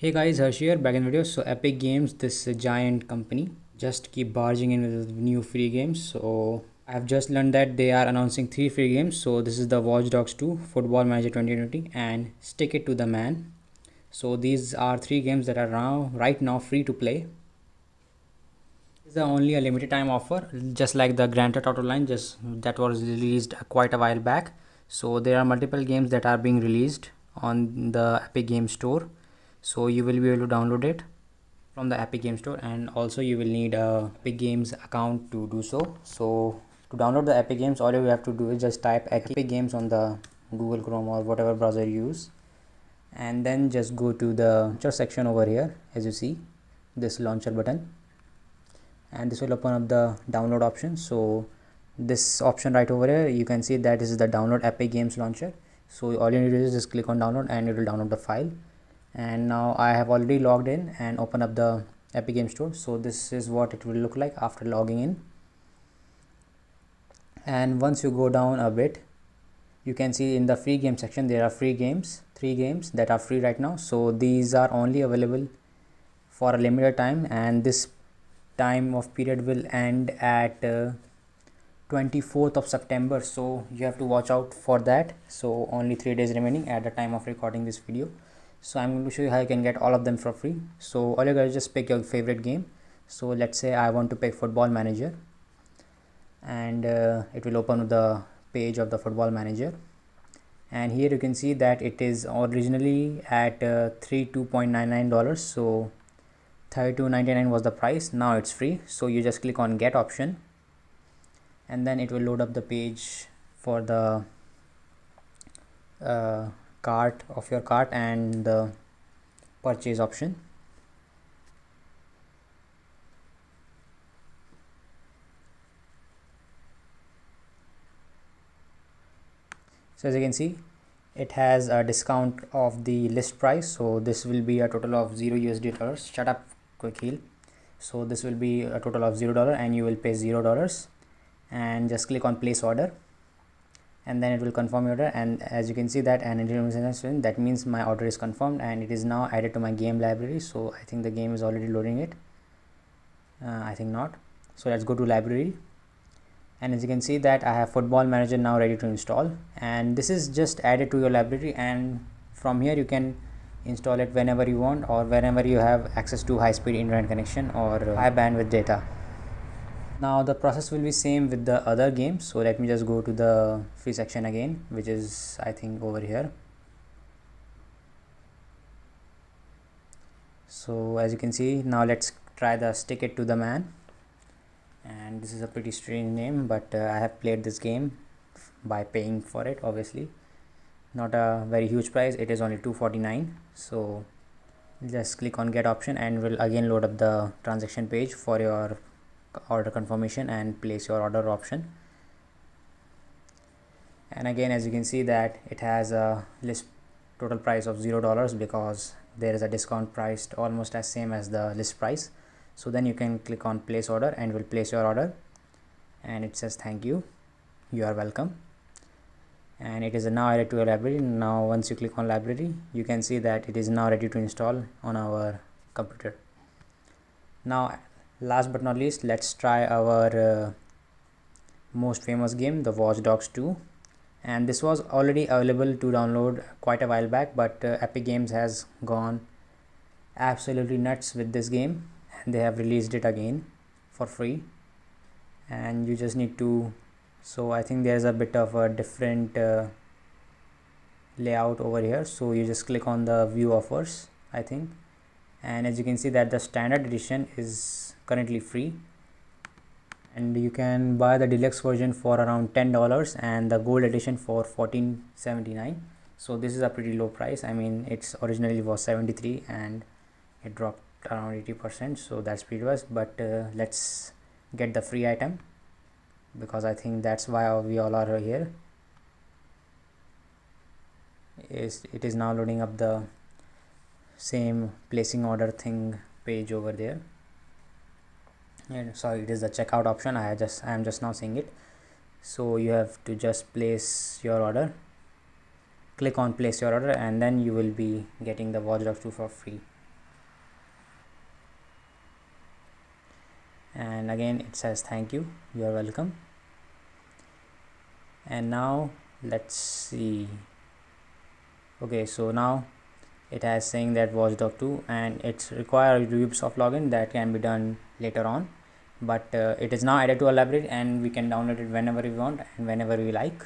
Hey guys, Harsh here, back in videos. video. So Epic Games, this giant company, just keep barging in with new free games. So I've just learned that they are announcing three free games. So this is the Watch Dogs 2, Football Manager 2020, and Stick It to the Man. So these are three games that are now right now free to play. This is only a limited time offer, just like the Grand Theft Auto line, just that was released quite a while back. So there are multiple games that are being released on the Epic Games Store so you will be able to download it from the epic game store and also you will need a epic games account to do so so to download the epic games all you have to do is just type epic games on the google chrome or whatever browser you use and then just go to the launcher section over here as you see this launcher button and this will open up the download option so this option right over here you can see that is the download epic games launcher so all you need to do is just click on download and it will download the file and now I have already logged in and open up the Epic Game Store so this is what it will look like after logging in and once you go down a bit you can see in the free game section there are free games three games that are free right now so these are only available for a limited time and this time of period will end at uh, 24th of September so you have to watch out for that so only three days remaining at the time of recording this video so i'm going to show you how you can get all of them for free so all you guys just pick your favorite game so let's say i want to pick football manager and uh, it will open the page of the football manager and here you can see that it is originally at uh, 32.99 dollars so 32.99 was the price now it's free so you just click on get option and then it will load up the page for the uh, cart of your cart and the purchase option so as you can see it has a discount of the list price so this will be a total of 0 usd dollars shut up quick heal so this will be a total of 0 dollar and you will pay 0 dollars and just click on place order and then it will confirm your order and as you can see that an intermission that means my order is confirmed and it is now added to my game library so I think the game is already loading it uh, I think not so let's go to library and as you can see that I have football manager now ready to install and this is just added to your library and from here you can install it whenever you want or whenever you have access to high speed internet connection or high bandwidth data now the process will be same with the other game so let me just go to the free section again which is I think over here so as you can see now let's try the stick it to the man and this is a pretty strange name but uh, I have played this game by paying for it obviously not a very huge price it is only 249 so just click on get option and will again load up the transaction page for your order confirmation and place your order option and again as you can see that it has a list total price of zero dollars because there is a discount priced almost as same as the list price so then you can click on place order and will place your order and it says thank you you are welcome and it is now added to your library now once you click on library you can see that it is now ready to install on our computer now last but not least let's try our uh, most famous game the watch dogs 2 and this was already available to download quite a while back but uh, epic games has gone absolutely nuts with this game and they have released it again for free and you just need to so i think there's a bit of a different uh, layout over here so you just click on the view offers i think and as you can see that the standard edition is currently free and you can buy the deluxe version for around $10 and the gold edition for 14.79 so this is a pretty low price i mean it's originally was 73 and it dropped around 80 percent so that's pretty worse but uh, let's get the free item because i think that's why we all are here is it is now loading up the same placing order thing page over there and sorry it is the checkout option i just i am just now seeing it so you have to just place your order click on place your order and then you will be getting the watch 2 for free and again it says thank you you are welcome and now let's see okay so now it has saying that watchdog 2 and it's require ubisoft login that can be done later on but uh, it is now added to our library and we can download it whenever we want and whenever we like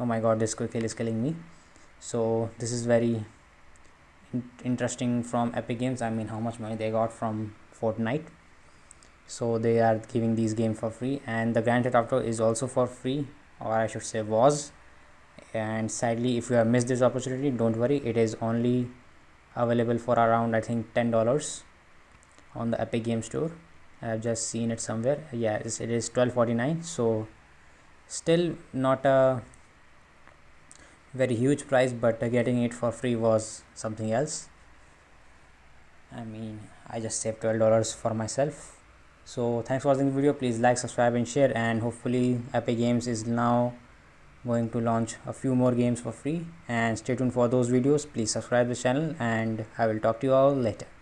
oh my god this quick is killing me so this is very in interesting from epic games i mean how much money they got from fortnite so they are giving these game for free and the grand theft auto is also for free or i should say was and sadly if you have missed this opportunity don't worry it is only available for around i think $10 on the epic game store i have just seen it somewhere Yeah, it is 1249 so still not a very huge price but getting it for free was something else i mean i just saved 12 dollars for myself so thanks for watching the video please like subscribe and share and hopefully epic games is now going to launch a few more games for free and stay tuned for those videos please subscribe the channel and i will talk to you all later